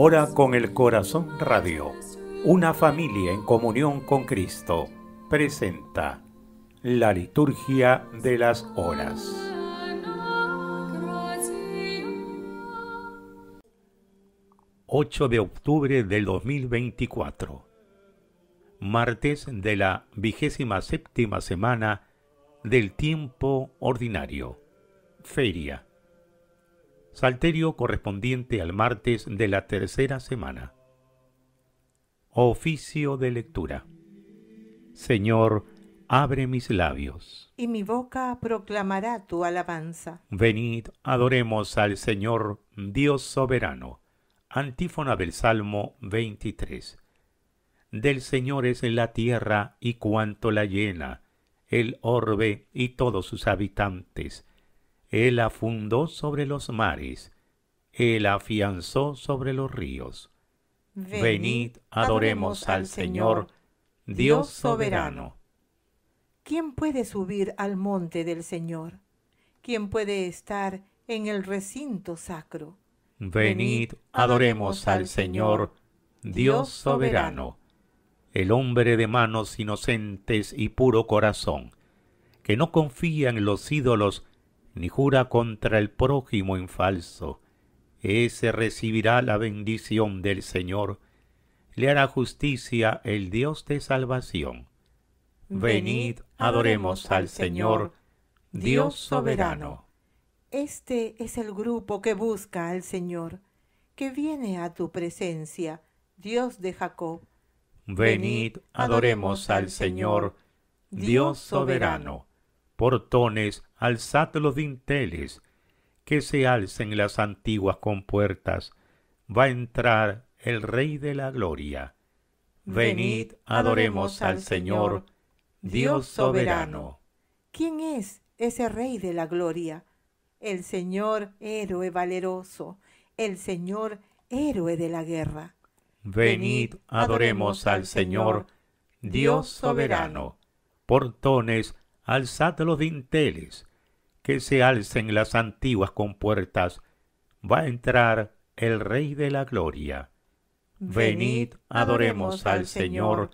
Hora con el Corazón Radio, una familia en comunión con Cristo, presenta la liturgia de las horas. ...8 de octubre del 2024... ...martes de la vigésima séptima semana... ...del tiempo ordinario... ...feria... Salterio correspondiente al martes de la tercera semana. Oficio de lectura. Señor, abre mis labios. Y mi boca proclamará tu alabanza. Venid, adoremos al Señor, Dios soberano. Antífona del Salmo 23. Del Señor es la tierra y cuanto la llena, el orbe y todos sus habitantes él afundó sobre los mares, Él afianzó sobre los ríos. Venid, adoremos al Señor, Dios soberano. ¿Quién puede subir al monte del Señor? ¿Quién puede estar en el recinto sacro? Venid, adoremos al Señor, Dios soberano, el hombre de manos inocentes y puro corazón, que no confía en los ídolos, ni jura contra el prójimo en falso, ese recibirá la bendición del Señor, le hará justicia el Dios de salvación. Venid, adoremos al Señor, Dios soberano. Este es el grupo que busca al Señor, que viene a tu presencia, Dios de Jacob. Venid, adoremos al Señor, Dios soberano portones, alzad los dinteles, que se alcen las antiguas compuertas, va a entrar el Rey de la Gloria. Venid, adoremos al Señor, Dios soberano. ¿Quién es ese Rey de la Gloria? El Señor héroe valeroso, el Señor héroe de la guerra. Venid, adoremos al Señor, Dios soberano. Portones, alzad los dinteles, que se alcen las antiguas compuertas, va a entrar el Rey de la Gloria. Venid, adoremos al Señor,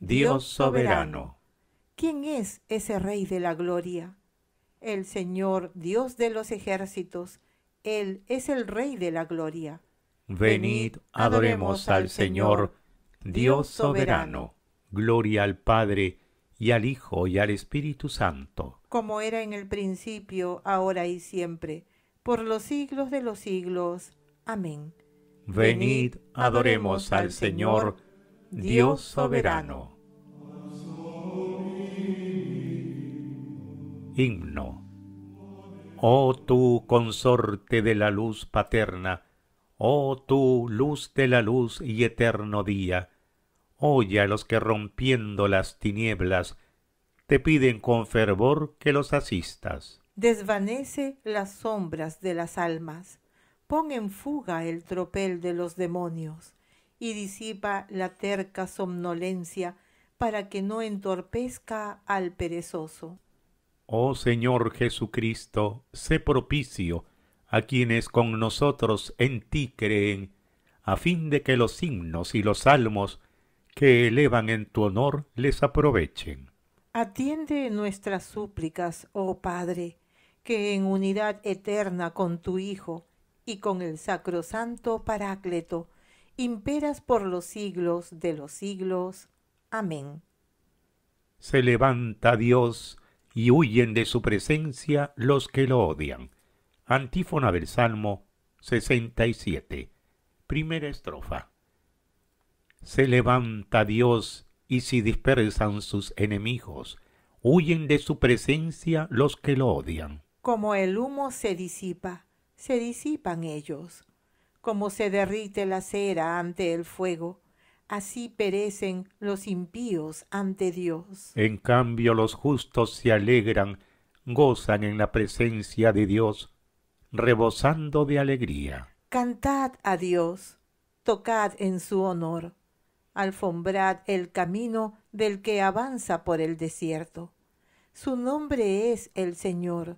Dios soberano. ¿Quién es ese Rey de la Gloria? El Señor, Dios de los ejércitos, Él es el Rey de la Gloria. Venid, adoremos al Señor, Dios soberano. Gloria al Padre, y al Hijo y al Espíritu Santo, como era en el principio, ahora y siempre, por los siglos de los siglos. Amén. Venid, adoremos al Señor, Dios soberano. Himno. Oh tú, consorte de la luz paterna, oh tú, luz de la luz y eterno día, oye a los que rompiendo las tinieblas te piden con fervor que los asistas. Desvanece las sombras de las almas, pon en fuga el tropel de los demonios y disipa la terca somnolencia para que no entorpezca al perezoso. Oh Señor Jesucristo, sé propicio a quienes con nosotros en ti creen, a fin de que los himnos y los salmos que elevan en tu honor les aprovechen. Atiende nuestras súplicas, oh Padre, que en unidad eterna con tu Hijo y con el sacrosanto Paráclito, imperas por los siglos de los siglos. Amén. Se levanta Dios y huyen de su presencia los que lo odian. Antífona del Salmo 67. Primera estrofa se levanta Dios y si dispersan sus enemigos, huyen de su presencia los que lo odian. Como el humo se disipa, se disipan ellos. Como se derrite la cera ante el fuego, así perecen los impíos ante Dios. En cambio los justos se alegran, gozan en la presencia de Dios, rebosando de alegría. Cantad a Dios, tocad en su honor alfombrad el camino del que avanza por el desierto. Su nombre es el Señor.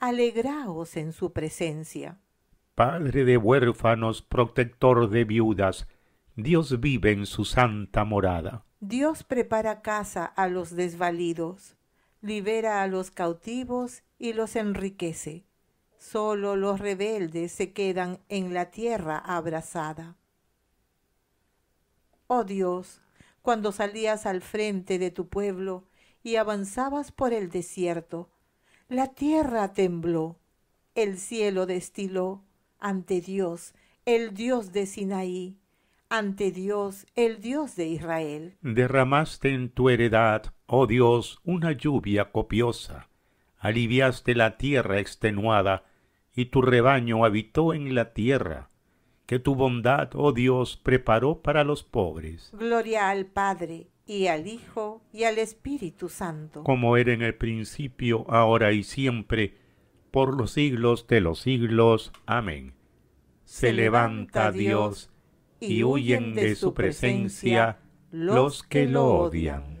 Alegraos en su presencia. Padre de huérfanos, protector de viudas, Dios vive en su santa morada. Dios prepara casa a los desvalidos, libera a los cautivos y los enriquece. Solo los rebeldes se quedan en la tierra abrasada. Oh Dios, cuando salías al frente de tu pueblo y avanzabas por el desierto, la tierra tembló, el cielo destiló ante Dios, el Dios de Sinaí, ante Dios, el Dios de Israel. Derramaste en tu heredad, oh Dios, una lluvia copiosa, aliviaste la tierra extenuada, y tu rebaño habitó en la tierra que tu bondad, oh Dios, preparó para los pobres. Gloria al Padre, y al Hijo, y al Espíritu Santo. Como era en el principio, ahora y siempre, por los siglos de los siglos. Amén. Se, Se levanta Dios, y huyen de su presencia los que lo odian.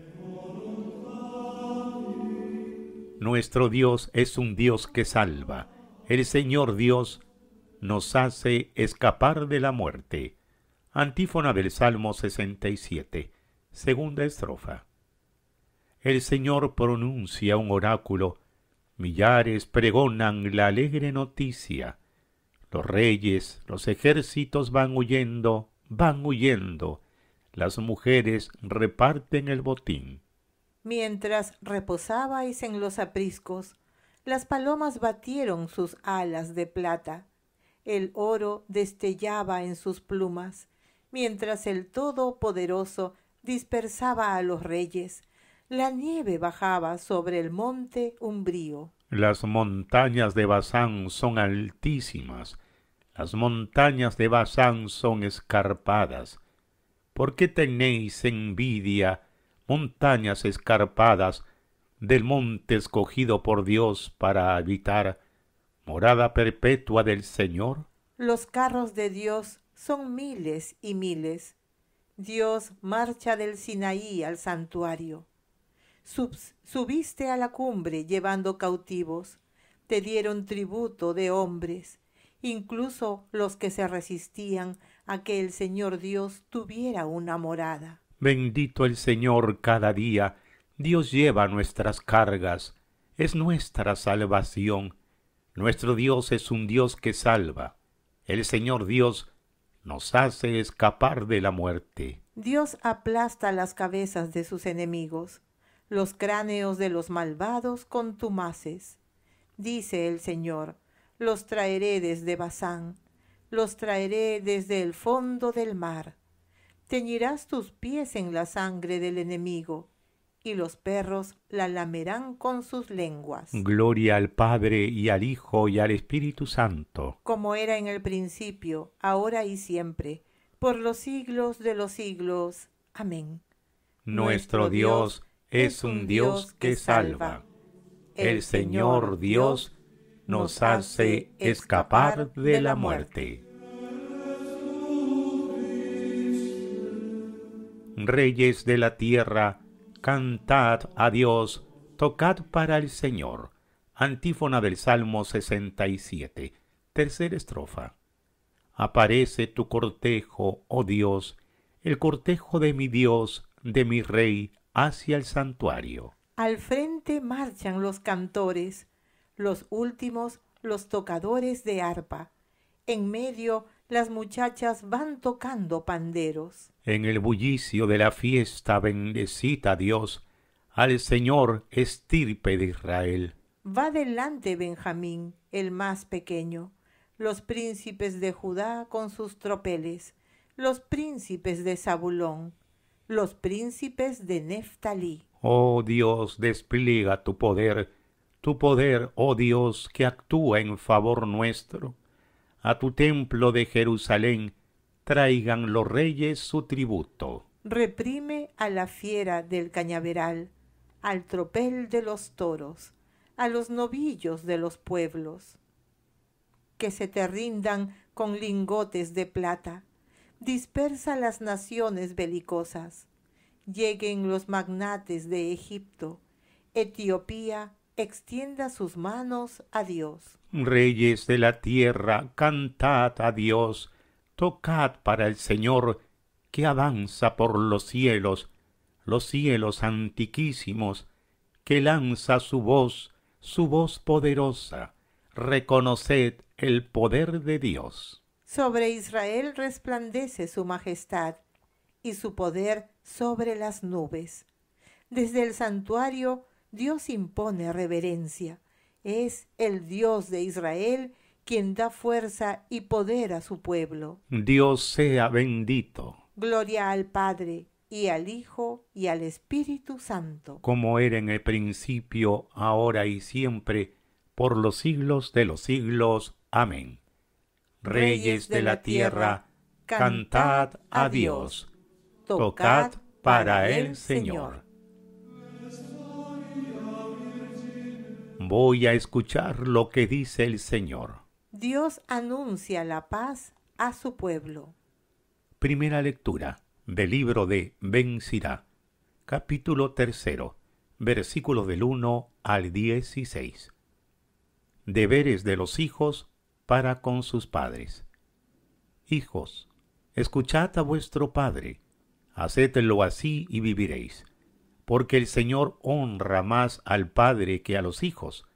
Nuestro Dios es un Dios que salva. El Señor Dios nos hace escapar de la muerte. Antífona del Salmo 67, segunda estrofa. El Señor pronuncia un oráculo, millares pregonan la alegre noticia. Los reyes, los ejércitos van huyendo, van huyendo. Las mujeres reparten el botín. Mientras reposabais en los apriscos, las palomas batieron sus alas de plata el oro destellaba en sus plumas, mientras el Todopoderoso dispersaba a los reyes. La nieve bajaba sobre el monte umbrío. Las montañas de Bazán son altísimas, las montañas de Bazán son escarpadas. ¿Por qué tenéis envidia, montañas escarpadas, del monte escogido por Dios para habitar? morada perpetua del Señor. Los carros de Dios son miles y miles. Dios marcha del Sinaí al santuario. subiste a la cumbre llevando cautivos. Te dieron tributo de hombres, incluso los que se resistían a que el Señor Dios tuviera una morada. Bendito el Señor cada día. Dios lleva nuestras cargas. Es nuestra salvación nuestro Dios es un Dios que salva. El Señor Dios nos hace escapar de la muerte. Dios aplasta las cabezas de sus enemigos, los cráneos de los malvados contumaces. Dice el Señor, los traeré desde Bazán, los traeré desde el fondo del mar. Teñirás tus pies en la sangre del enemigo y los perros la lamerán con sus lenguas. Gloria al Padre y al Hijo y al Espíritu Santo. Como era en el principio, ahora y siempre, por los siglos de los siglos. Amén. Nuestro Dios es un Dios que salva. El Señor Dios nos hace escapar de la muerte. Reyes de la tierra, Cantad a Dios, tocad para el Señor. Antífona del Salmo 67, tercera estrofa. Aparece tu cortejo, oh Dios, el cortejo de mi Dios, de mi Rey, hacia el santuario. Al frente marchan los cantores, los últimos los tocadores de arpa. En medio las muchachas van tocando panderos en el bullicio de la fiesta, bendecita Dios al Señor estirpe de Israel. Va delante Benjamín, el más pequeño, los príncipes de Judá con sus tropeles, los príncipes de Zabulón, los príncipes de Neftalí. Oh Dios, despliega tu poder, tu poder, oh Dios, que actúa en favor nuestro. A tu templo de Jerusalén, traigan los reyes su tributo. Reprime a la fiera del cañaveral, al tropel de los toros, a los novillos de los pueblos. Que se te rindan con lingotes de plata. Dispersa las naciones belicosas. Lleguen los magnates de Egipto. Etiopía extienda sus manos a Dios. Reyes de la tierra, cantad a Dios tocad para el Señor que avanza por los cielos, los cielos antiquísimos, que lanza su voz, su voz poderosa. Reconoced el poder de Dios. Sobre Israel resplandece su majestad y su poder sobre las nubes. Desde el santuario Dios impone reverencia. Es el Dios de Israel quien da fuerza y poder a su pueblo. Dios sea bendito. Gloria al Padre y al Hijo y al Espíritu Santo. Como era en el principio, ahora y siempre, por los siglos de los siglos. Amén. Reyes de la tierra, cantad a Dios, tocad para el Señor. Voy a escuchar lo que dice el Señor Dios anuncia la paz a su pueblo. Primera lectura del libro de Ben Sirá, capítulo tercero, versículos del 1 al 16. Deberes de los hijos para con sus padres. Hijos, escuchad a vuestro padre, hacedlo así y viviréis, porque el Señor honra más al padre que a los hijos,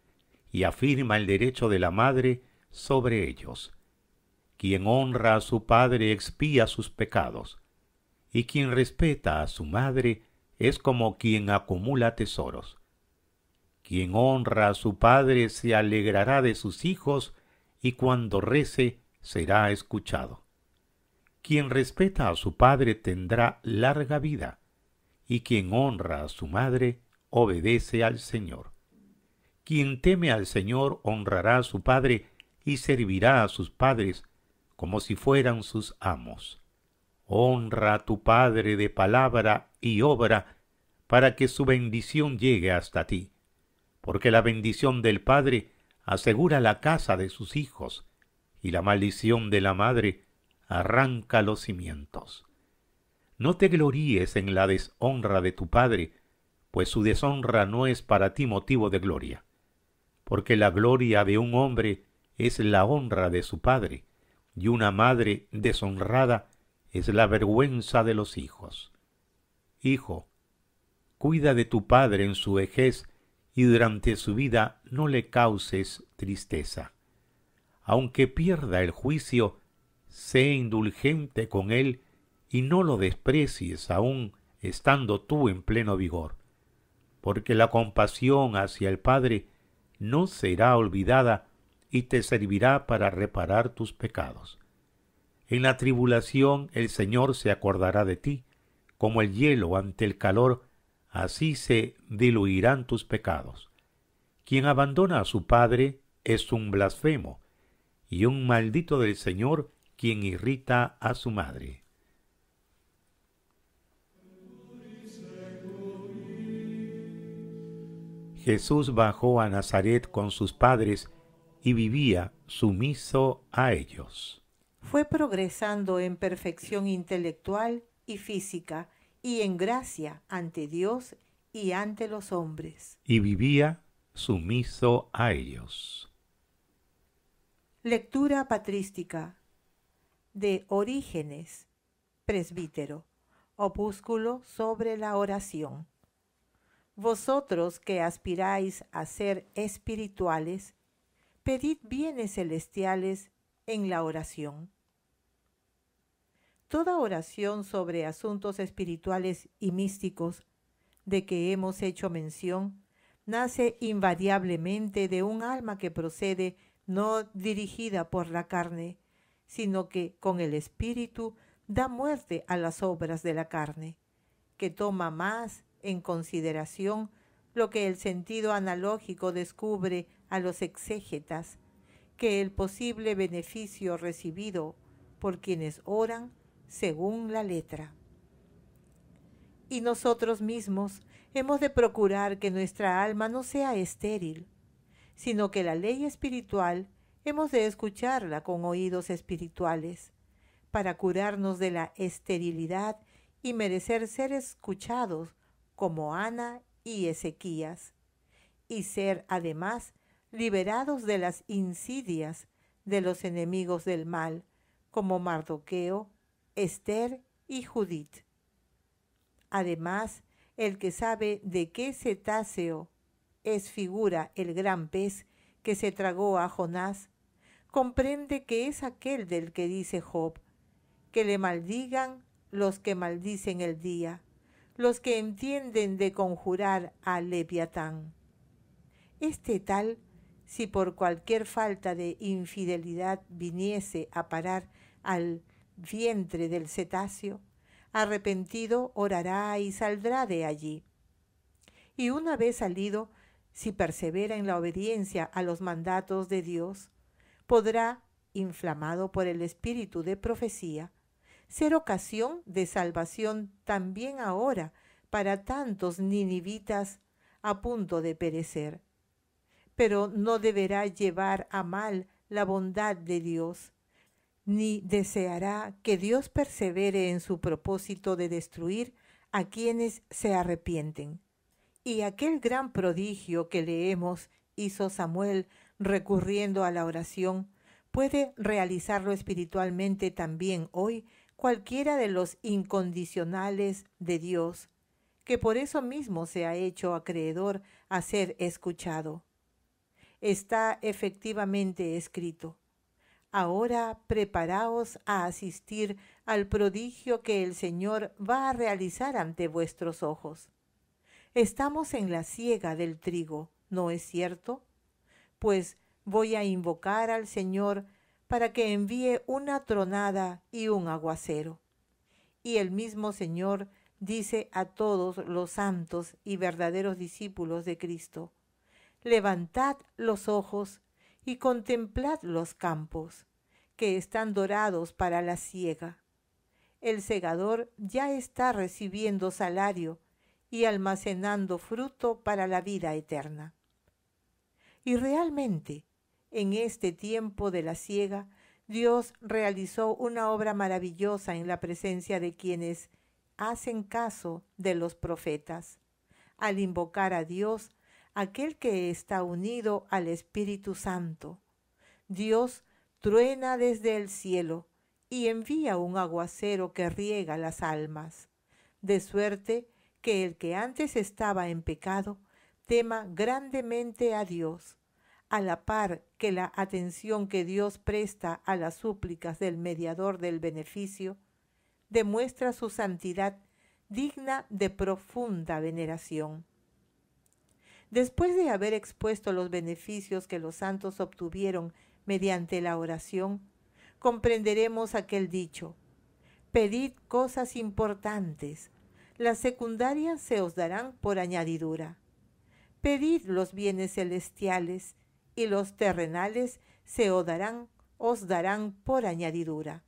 y afirma el derecho de la madre sobre ellos. Quien honra a su padre expía sus pecados, y quien respeta a su madre es como quien acumula tesoros. Quien honra a su padre se alegrará de sus hijos, y cuando rece será escuchado. Quien respeta a su padre tendrá larga vida, y quien honra a su madre obedece al Señor. Quien teme al Señor honrará a su padre y servirá a sus padres como si fueran sus amos. Honra a tu Padre de palabra y obra, para que su bendición llegue hasta ti, porque la bendición del Padre asegura la casa de sus hijos, y la maldición de la madre arranca los cimientos. No te gloríes en la deshonra de tu Padre, pues su deshonra no es para ti motivo de gloria, porque la gloria de un hombre es la honra de su padre, y una madre deshonrada es la vergüenza de los hijos. Hijo, cuida de tu padre en su vejez y durante su vida no le causes tristeza. Aunque pierda el juicio, sé indulgente con él y no lo desprecies aún estando tú en pleno vigor, porque la compasión hacia el Padre no será olvidada y te servirá para reparar tus pecados. En la tribulación el Señor se acordará de ti, como el hielo ante el calor, así se diluirán tus pecados. Quien abandona a su Padre es un blasfemo, y un maldito del Señor quien irrita a su madre. Jesús bajó a Nazaret con sus padres y vivía sumiso a ellos. Fue progresando en perfección intelectual y física y en gracia ante Dios y ante los hombres. Y vivía sumiso a ellos. Lectura patrística de Orígenes, presbítero, opúsculo sobre la oración. Vosotros que aspiráis a ser espirituales, pedid bienes celestiales en la oración. Toda oración sobre asuntos espirituales y místicos de que hemos hecho mención nace invariablemente de un alma que procede no dirigida por la carne, sino que con el espíritu da muerte a las obras de la carne, que toma más en consideración lo que el sentido analógico descubre a los exégetas que el posible beneficio recibido por quienes oran según la letra. Y nosotros mismos hemos de procurar que nuestra alma no sea estéril, sino que la ley espiritual hemos de escucharla con oídos espirituales, para curarnos de la esterilidad y merecer ser escuchados como Ana y Ezequías, y ser además liberados de las insidias de los enemigos del mal, como Mardoqueo, Esther y Judith. Además, el que sabe de qué cetáceo es figura el gran pez que se tragó a Jonás, comprende que es aquel del que dice Job, que le maldigan los que maldicen el día, los que entienden de conjurar a Leviatán. Este tal si por cualquier falta de infidelidad viniese a parar al vientre del cetáceo, arrepentido orará y saldrá de allí. Y una vez salido, si persevera en la obediencia a los mandatos de Dios, podrá, inflamado por el espíritu de profecía, ser ocasión de salvación también ahora para tantos ninivitas a punto de perecer pero no deberá llevar a mal la bondad de Dios, ni deseará que Dios persevere en su propósito de destruir a quienes se arrepienten. Y aquel gran prodigio que leemos hizo Samuel recurriendo a la oración, puede realizarlo espiritualmente también hoy cualquiera de los incondicionales de Dios, que por eso mismo se ha hecho acreedor a ser escuchado está efectivamente escrito. Ahora preparaos a asistir al prodigio que el Señor va a realizar ante vuestros ojos. Estamos en la siega del trigo, ¿no es cierto? Pues voy a invocar al Señor para que envíe una tronada y un aguacero. Y el mismo Señor dice a todos los santos y verdaderos discípulos de Cristo, Levantad los ojos y contemplad los campos, que están dorados para la ciega. El segador ya está recibiendo salario y almacenando fruto para la vida eterna. Y realmente, en este tiempo de la ciega, Dios realizó una obra maravillosa en la presencia de quienes hacen caso de los profetas, al invocar a Dios aquel que está unido al Espíritu Santo. Dios truena desde el cielo y envía un aguacero que riega las almas, de suerte que el que antes estaba en pecado tema grandemente a Dios, a la par que la atención que Dios presta a las súplicas del mediador del beneficio, demuestra su santidad digna de profunda veneración. Después de haber expuesto los beneficios que los santos obtuvieron mediante la oración, comprenderemos aquel dicho, pedid cosas importantes, las secundarias se os darán por añadidura. Pedid los bienes celestiales y los terrenales se os darán, os darán por añadidura.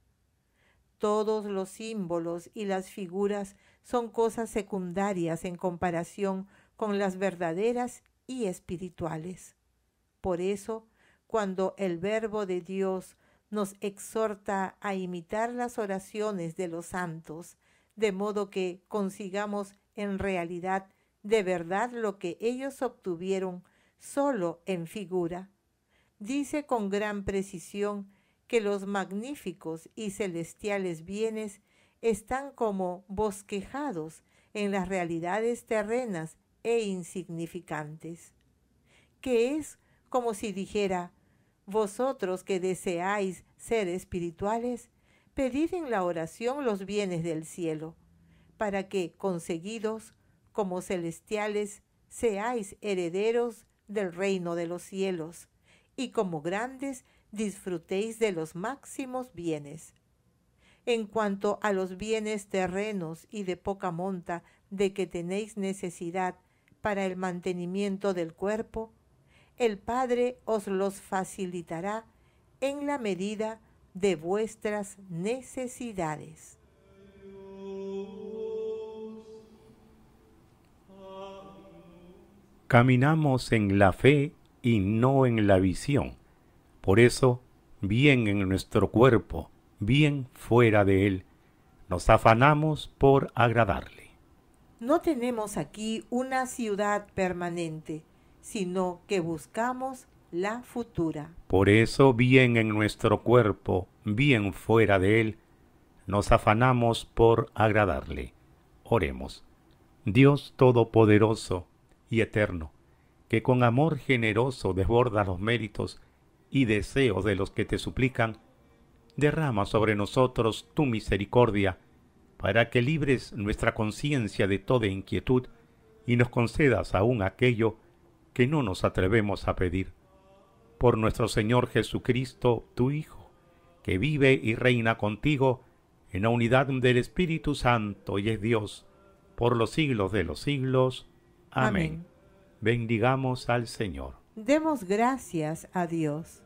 Todos los símbolos y las figuras son cosas secundarias en comparación con con las verdaderas y espirituales. Por eso, cuando el Verbo de Dios nos exhorta a imitar las oraciones de los santos, de modo que consigamos en realidad de verdad lo que ellos obtuvieron solo en figura. Dice con gran precisión que los magníficos y celestiales bienes están como bosquejados en las realidades terrenas e insignificantes, que es como si dijera, vosotros que deseáis ser espirituales, pedid en la oración los bienes del cielo, para que, conseguidos como celestiales, seáis herederos del reino de los cielos, y como grandes disfrutéis de los máximos bienes. En cuanto a los bienes terrenos y de poca monta de que tenéis necesidad, para el mantenimiento del cuerpo, el Padre os los facilitará en la medida de vuestras necesidades. Caminamos en la fe y no en la visión. Por eso, bien en nuestro cuerpo, bien fuera de él, nos afanamos por agradarle. No tenemos aquí una ciudad permanente, sino que buscamos la futura. Por eso, bien en nuestro cuerpo, bien fuera de él, nos afanamos por agradarle. Oremos. Dios Todopoderoso y Eterno, que con amor generoso desborda los méritos y deseos de los que te suplican, derrama sobre nosotros tu misericordia para que libres nuestra conciencia de toda inquietud y nos concedas aún aquello que no nos atrevemos a pedir. Por nuestro Señor Jesucristo, tu Hijo, que vive y reina contigo en la unidad del Espíritu Santo y es Dios, por los siglos de los siglos. Amén. Amén. Bendigamos al Señor. Demos gracias a Dios.